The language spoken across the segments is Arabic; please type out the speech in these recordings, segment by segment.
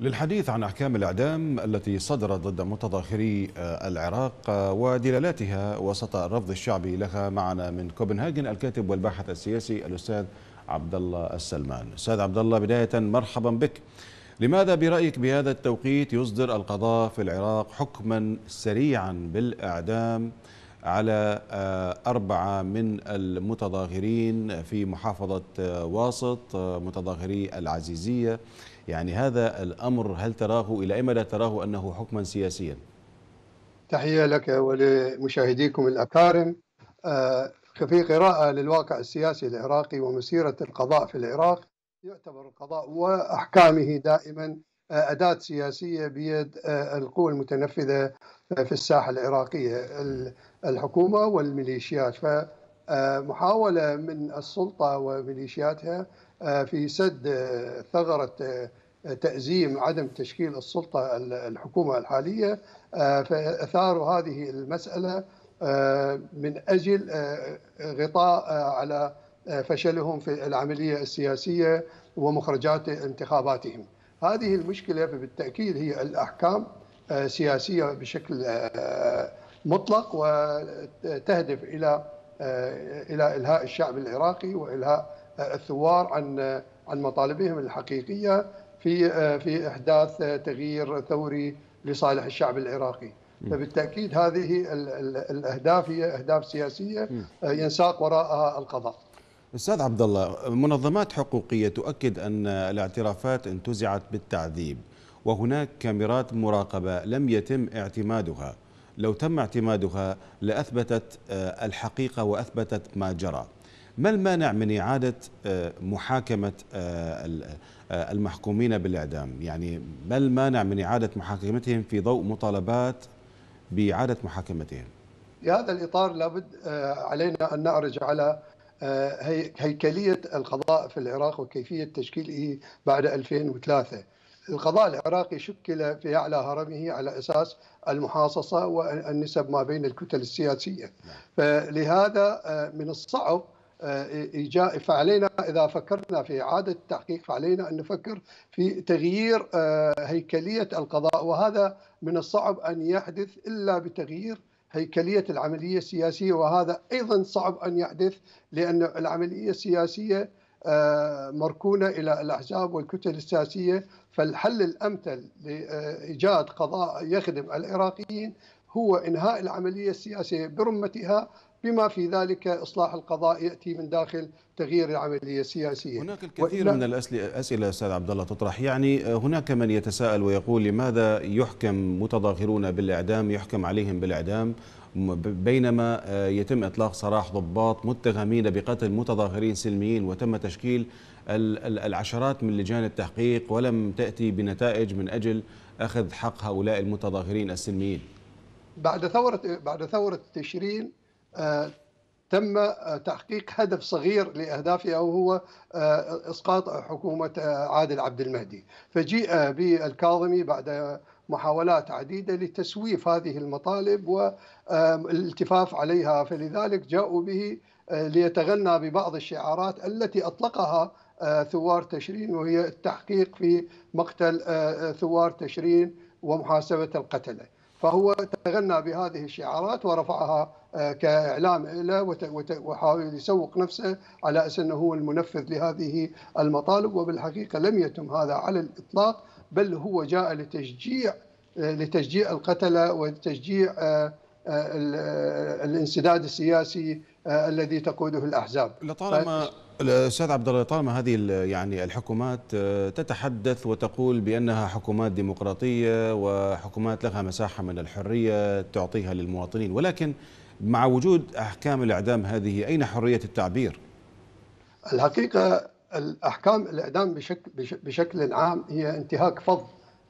للحديث عن أحكام الإعدام التي صدرت ضد متظاهري آه، العراق آه، ودلالاتها وسط الرفض الشعبي لها معنا من كوبنهاجن الكاتب والباحث السياسي الأستاذ عبد الله السلمان. أستاذ عبد الله بداية مرحبا بك. لماذا برأيك بهذا التوقيت يصدر القضاء في العراق حكما سريعا بالإعدام؟ على آه، أربعة من المتظاهرين في محافظة آه، واسط آه، متظاهري العزيزية يعني هذا الأمر هل تراه إلى أي مدى تراه أنه حكما سياسيا؟ تحية لك ولمشاهديكم الأكارم في قراءة للواقع السياسي العراقي ومسيرة القضاء في العراق يعتبر القضاء وأحكامه دائما أداة سياسية بيد آه، القوى المتنفذة في الساحة العراقية الحكومة والميليشيات فمحاولة آه، من السلطة وميليشياتها آه، في سد ثغرة تأزيم عدم تشكيل السلطة الحكومة الحالية فأثاروا هذه المسألة من أجل غطاء على فشلهم في العملية السياسية ومخرجات انتخاباتهم هذه المشكله فبالتاكيد هي الاحكام آه، سياسيه بشكل آه، مطلق وتهدف الى آه، الى الهاء الشعب العراقي والهاء الثوار عن عن مطالبهم الحقيقيه في في احداث تغيير ثوري لصالح الشعب العراقي فبالتاكيد هذه الاهداف هي اهداف سياسيه ينساق وراءها القضاء استاذ عبد الله منظمات حقوقيه تؤكد ان الاعترافات انتزعت بالتعذيب وهناك كاميرات مراقبه لم يتم اعتمادها لو تم اعتمادها لاثبتت آه، الحقيقه واثبتت ما جرى ما المانع من اعاده آه، محاكمه آه، المحكومين بالاعدام يعني ما المانع من اعاده محاكمتهم في ضوء مطالبات باعاده محاكمتهم في هذا الاطار لابد علينا ان نعرج على آه، هيكليه القضاء في العراق وكيفيه تشكيله بعد 2003 القضاء العراقي شكل في اعلى هرمه على اساس المحاصصه والنسب ما بين الكتل السياسيه نعم. فلهذا آه، من الصعب آه، فعلينا اذا فكرنا في اعاده التحقيق فعلينا ان نفكر في تغيير هيكليه القضاء وهذا من الصعب ان يحدث الا بتغيير هيكلية العملية السياسية وهذا أيضا صعب أن يحدث لأن العملية السياسية آه، مركونة إلى الأحزاب والكتل السياسية فالحل الأمثل لإيجاد قضاء يخدم العراقيين هو إنهاء العملية السياسية برمتها بما في ذلك إصلاح القضاء يأتي من داخل تغيير العملية السياسية هناك الكثير من الأسئلة أستاذ عبد الله تطرح يعني آه، هناك من يتساءل ويقول لماذا يحكم متظاهرون بالإعدام يحكم عليهم بالإعدام بينما آه، يتم إطلاق سراح ضباط متهمين بقتل متظاهرين سلميين وتم تشكيل العشرات من لجان التحقيق ولم تأتي بنتائج من أجل أخذ حق هؤلاء المتظاهرين السلميين بعد ثورة بعد ثورة تشرين تم تحقيق هدف صغير لاهدافها وهو آه، اسقاط حكومه آه، عادل عبد المهدي، فجيء بالكاظمي بعد محاولات عديده لتسويف هذه المطالب والالتفاف عليها فلذلك جاءوا به آه، ليتغنى ببعض الشعارات التي اطلقها ثوار تشرين وهي التحقيق في مقتل ثوار تشرين ومحاسبه القتله. فهو تغنى بهذه الشعارات ورفعها آه، كاعلام له وحاول يسوق نفسه على اساس انه هو المنفذ لهذه المطالب وبالحقيقه لم يتم هذا على الاطلاق بل هو جاء لتشجيع آه، لتشجيع القتله وتشجيع آه، الانسداد السياسي آه، الذي تقوده الاحزاب لطالما الاستاذ عبد الله طالما هذه يعني الحكومات آه، تتحدث وتقول بانها حكومات ديمقراطيه وحكومات لها مساحه من الحريه تعطيها للمواطنين ولكن مع وجود احكام الاعدام هذه اين حريه التعبير؟ الحقيقه الاحكام الاعدام بشكل بشكل عام هي انتهاك فظ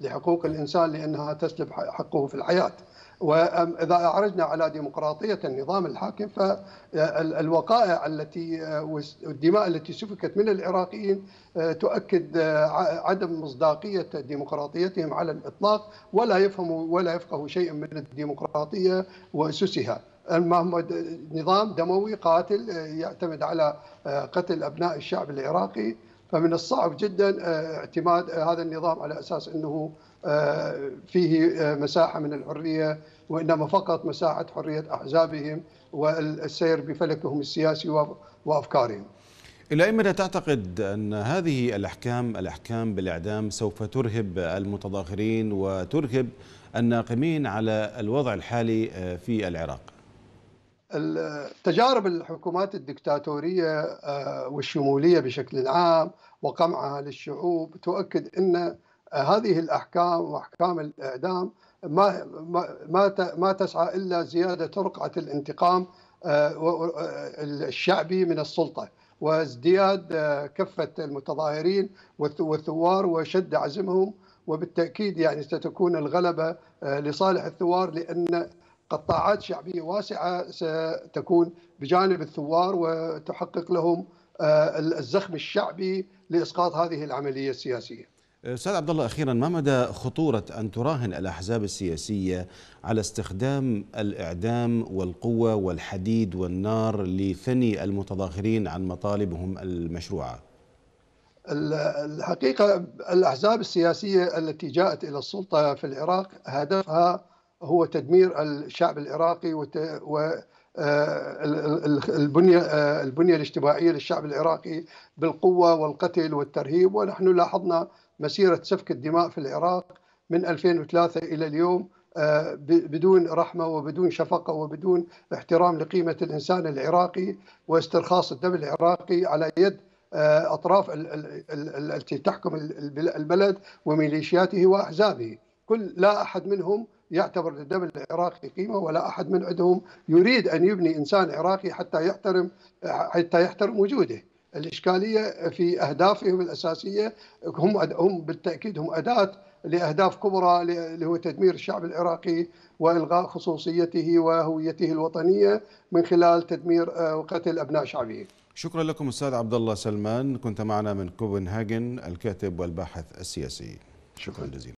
لحقوق الإنسان لأنها تسلب حقه في الحياة وإذا أعرجنا على ديمقراطية النظام الحاكم فالوقائع التي والدماء التي سفكت من العراقيين تؤكد عدم مصداقية ديمقراطيتهم على الإطلاق ولا يفهموا ولا يفقهوا شيئا من الديمقراطية وأسسها نظام دموي قاتل يعتمد على قتل أبناء الشعب العراقي فمن الصعب جدا آه، اعتماد آه، هذا النظام على اساس انه آه، فيه مساحه من الحريه وانما فقط مساحه حريه احزابهم والسير بفلكهم السياسي وافكارهم. الى اي مدى تعتقد ان هذه الاحكام الاحكام بالاعدام سوف ترهب المتظاهرين وترهب الناقمين على الوضع الحالي في العراق؟ تجارب الحكومات الدكتاتورية آه، والشمولية بشكل عام وقمعها للشعوب تؤكد أن آه، هذه الأحكام وأحكام الإعدام ما ما ما تسعى إلا زيادة رقعة الانتقام آه، الشعبي من السلطة وازدياد كفة المتظاهرين والثوار وشد عزمهم وبالتأكيد يعني ستكون الغلبة لصالح الثوار لأن قطاعات شعبيه واسعه ستكون بجانب الثوار وتحقق لهم آه، الزخم الشعبي لاسقاط هذه العمليه السياسيه. استاذ عبد الله اخيرا ما مدى خطوره ان تراهن الاحزاب السياسيه على استخدام الاعدام والقوه والحديد والنار لثني المتظاهرين عن مطالبهم المشروعه؟ الحقيقه الاحزاب السياسيه التي جاءت الى السلطه في العراق هدفها هو تدمير الشعب العراقي والبنية آه، آه، البنية الاجتماعية للشعب العراقي بالقوة والقتل والترهيب ونحن لاحظنا مسيرة سفك الدماء في العراق من 2003 إلى اليوم آه، بدون رحمة وبدون شفقة وبدون احترام لقيمة الإنسان العراقي واسترخاص الدم العراقي على يد أطراف التي تحكم البلد وميليشياته وأحزابه كل لا أحد منهم يعتبر للدم العراقي قيمه ولا احد من عندهم يريد ان يبني انسان عراقي حتى يحترم حتى يحترم وجوده. الاشكاليه في اهدافهم الاساسيه هم هم بالتاكيد هم اداه لاهداف كبرى اللي هو تدمير الشعب العراقي والغاء خصوصيته وهويته الوطنيه من خلال تدمير آه، وقتل ابناء شعبه. شكرا لكم استاذ عبد الله سلمان كنت معنا من كوبنهاجن الكاتب والباحث السياسي. شكرا جزيلا.